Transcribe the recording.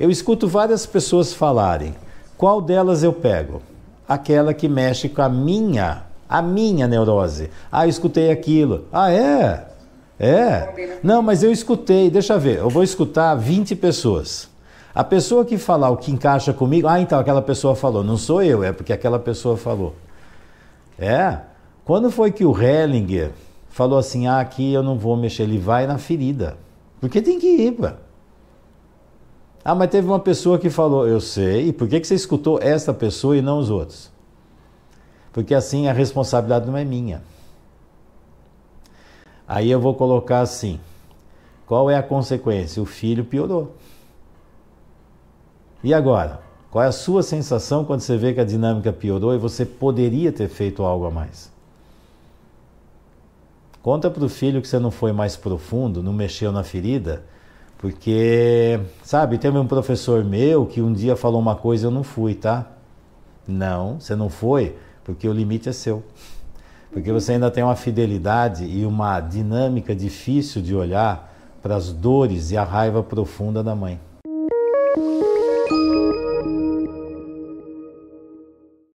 Eu escuto várias pessoas falarem. Qual delas eu pego? Aquela que mexe com a minha, a minha neurose. Ah, eu escutei aquilo. Ah, é? É? Não, mas eu escutei. Deixa eu ver. Eu vou escutar 20 pessoas. A pessoa que falar o que encaixa comigo, ah, então aquela pessoa falou, não sou eu, é porque aquela pessoa falou. É? Quando foi que o Hellinger falou assim, ah, aqui eu não vou mexer, ele vai na ferida. Porque tem que ir, pô. Ah, mas teve uma pessoa que falou, eu sei, e por que, que você escutou essa pessoa e não os outros? Porque assim a responsabilidade não é minha. Aí eu vou colocar assim: qual é a consequência? O filho piorou. E agora? Qual é a sua sensação quando você vê que a dinâmica piorou e você poderia ter feito algo a mais? Conta para o filho que você não foi mais profundo, não mexeu na ferida porque, sabe, teve um professor meu que um dia falou uma coisa eu não fui, tá? Não, você não foi, porque o limite é seu. Porque você ainda tem uma fidelidade e uma dinâmica difícil de olhar para as dores e a raiva profunda da mãe.